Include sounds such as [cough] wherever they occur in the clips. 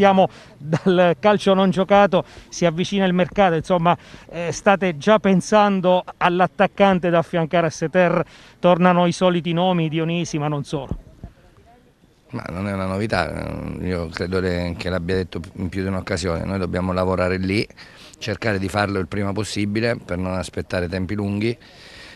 partiamo dal calcio non giocato, si avvicina il mercato, insomma eh, state già pensando all'attaccante da affiancare a Seter, tornano i soliti nomi, Dionisi, ma non solo. Ma non è una novità, io credo che l'abbia detto in più di un'occasione, noi dobbiamo lavorare lì, cercare di farlo il prima possibile per non aspettare tempi lunghi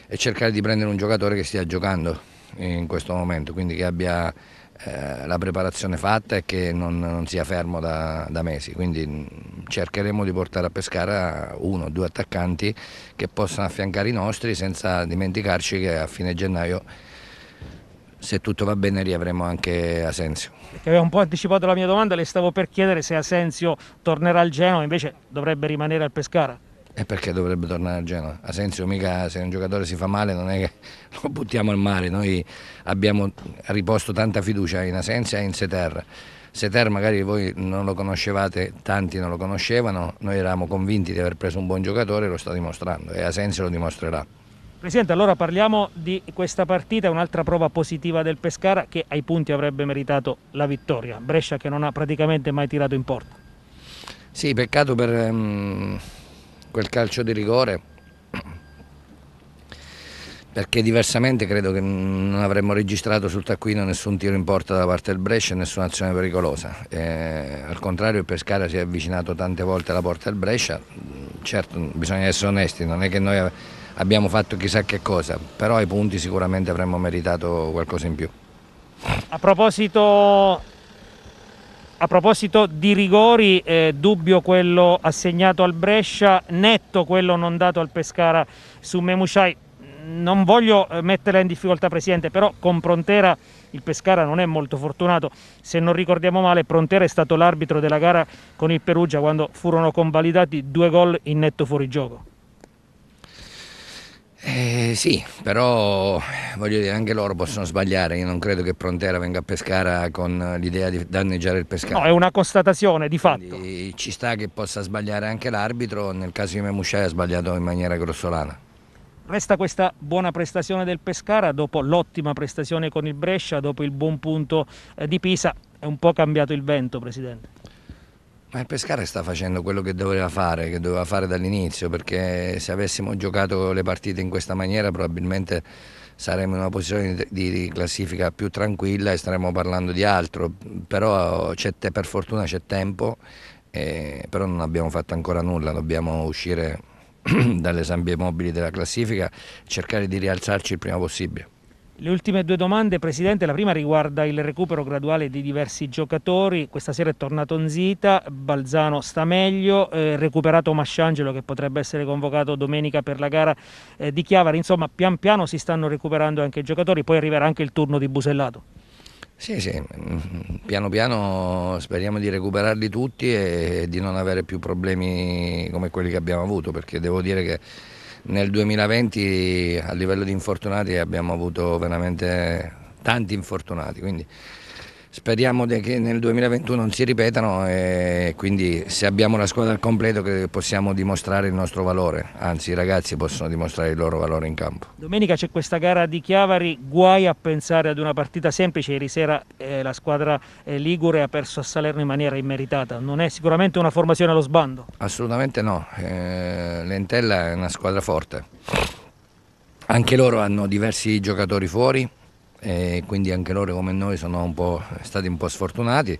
e cercare di prendere un giocatore che stia giocando in questo momento, quindi che abbia eh, la preparazione fatta e che non, non sia fermo da, da, mesi, quindi mm, cercheremo di portare a pescare uno o due attaccanti che possano affiancare i nostri senza dimenticarci che a fine gennaio se tutto va bene riavremo anche Asensio. Perché aveva un po' anticipato la mia domanda, le stavo per chiedere se Asensio tornerà al Genoa, invece dovrebbe rimanere al Pescara. E perché dovrebbe tornare a Genova? Asensio mica se un giocatore si fa male non è che [laughs] lo buttiamo al mare, noi abbiamo riposto tanta fiducia in Asensio e in Seter. Seter magari voi non lo conoscevate, tanti non lo conoscevano, noi eravamo convinti di aver preso un buon giocatore e lo sta dimostrando e Asensio lo dimostrerà. Presidente, allora parliamo di questa partita, un'altra prova positiva del Pescara che ai punti avrebbe meritato la vittoria. Brescia che non ha praticamente mai tirato in porta. Sì, peccato per... Um quel calcio di rigore perché diversamente credo che non avremmo registrato sul taccuino nessun tiro in porta da parte del Brescia e nessuna azione pericolosa. E, eh, al contrario il Pescara si è avvicinato tante volte alla porta del Brescia, certo bisogna essere onesti, non è che noi abbiamo fatto chissà che cosa, però ai punti sicuramente avremmo meritato qualcosa in più. A proposito a proposito di rigori, eh, dubbio quello assegnato al Brescia, netto quello non dato al Pescara su Memushai. Non voglio eh, metterla in difficoltà Presidente, però con Prontera il Pescara non è molto fortunato. Se non ricordiamo male, Prontera è stato l'arbitro della gara con il Perugia quando furono convalidati due gol in netto fuorigioco. Eh, sì, però voglio dire, anche loro possono sbagliare. Io non credo che Prontera venga a Pescara con l'idea di danneggiare il Pescara. No, è una constatazione di fatto. Quindi, ci sta che possa sbagliare anche l'arbitro. Nel caso di Memusciai ha sbagliato in maniera grossolana. Resta questa buona prestazione del Pescara dopo l'ottima prestazione con il Brescia, dopo il buon punto eh, di Pisa. È un po' cambiato il vento, Presidente. Ma il Pescara sta facendo quello che doveva fare, che doveva fare dall'inizio, perché se avessimo giocato le partite in questa maniera probabilmente saremmo in una posizione di classifica più tranquilla e staremmo parlando di altro, però per fortuna c'è tempo, eh, però non abbiamo fatto ancora nulla, dobbiamo uscire [clears throat] dalle sabbie mobili della classifica e cercare di rialzarci il prima possibile. Le ultime due domande, Presidente. La prima riguarda il recupero graduale di diversi giocatori. Questa sera è tornato Nzita, Balzano sta meglio, eh, recuperato Masciangelo che potrebbe essere convocato domenica per la gara eh, di Chiavari. Insomma, pian piano si stanno recuperando anche i giocatori, poi arriverà anche il turno di Busellato. Sì, sì, mm, piano piano speriamo di recuperarli tutti e di non avere più problemi come quelli che abbiamo avuto, perché devo dire che nel 2020 a livello di infortunati abbiamo avuto veramente tanti infortunati, quindi Speriamo che nel 2021 non si ripetano e quindi se abbiamo la squadra al completo che possiamo dimostrare il nostro valore, anzi i ragazzi possono dimostrare il loro valore in campo. Domenica c'è questa gara di Chiavari, guai a pensare ad una partita semplice, ieri sera eh, la squadra eh, Ligure ha perso a Salerno in maniera immeritata, non è sicuramente una formazione allo sbando? Assolutamente no, eh, l'Entella è una squadra forte, anche loro hanno diversi giocatori fuori e quindi anche loro come noi sono un stati un po' sfortunati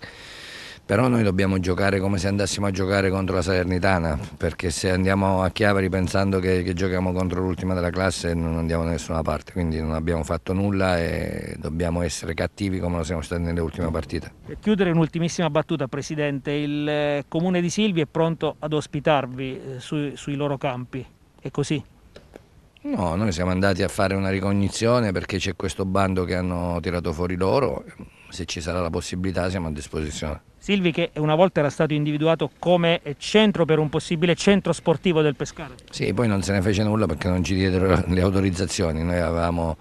però noi dobbiamo giocare come se andassimo a giocare contro la Salernitana perché se andiamo a Chiavari pensando che, che giochiamo contro l'ultima della classe non andiamo da nessuna parte quindi non abbiamo fatto nulla e dobbiamo essere cattivi come lo siamo stati nelle ultime partite per chiudere un'ultimissima battuta Presidente il eh, Comune di Silvi è pronto ad ospitarvi eh, sui, sui loro campi è così? No, noi siamo andati a fare una ricognizione perché c'è questo bando che hanno tirato fuori loro, se ci sarà la possibilità siamo a disposizione. Silvi che una volta era stato individuato come centro per un possibile centro sportivo del Pescara. Sì, poi non se ne fece nulla perché non ci diedero [laughs] le autorizzazioni, noi avevamo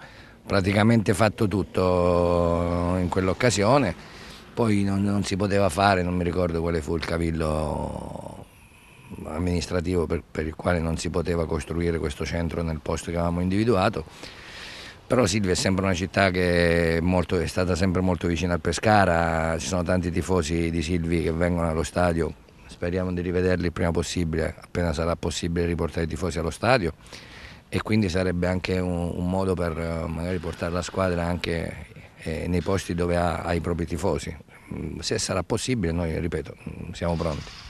praticamente fatto tutto in quell'occasione, poi non, non si poteva fare, non mi ricordo quale fu il cavillo amministrativo per, per il quale non si poteva costruire questo centro nel posto che avevamo individuato però Silvia è sempre una città che è, molto, è, stata sempre molto vicina al Pescara, ci sono tanti tifosi di Silvi che vengono allo stadio, speriamo di rivederli il prima possibile, appena sarà possibile riportare i tifosi allo stadio e quindi sarebbe anche un, un modo per eh, magari portare la squadra anche eh, nei posti dove ha, ha i propri tifosi. Mm, se sarà possibile noi, ripeto, mm, siamo pronti.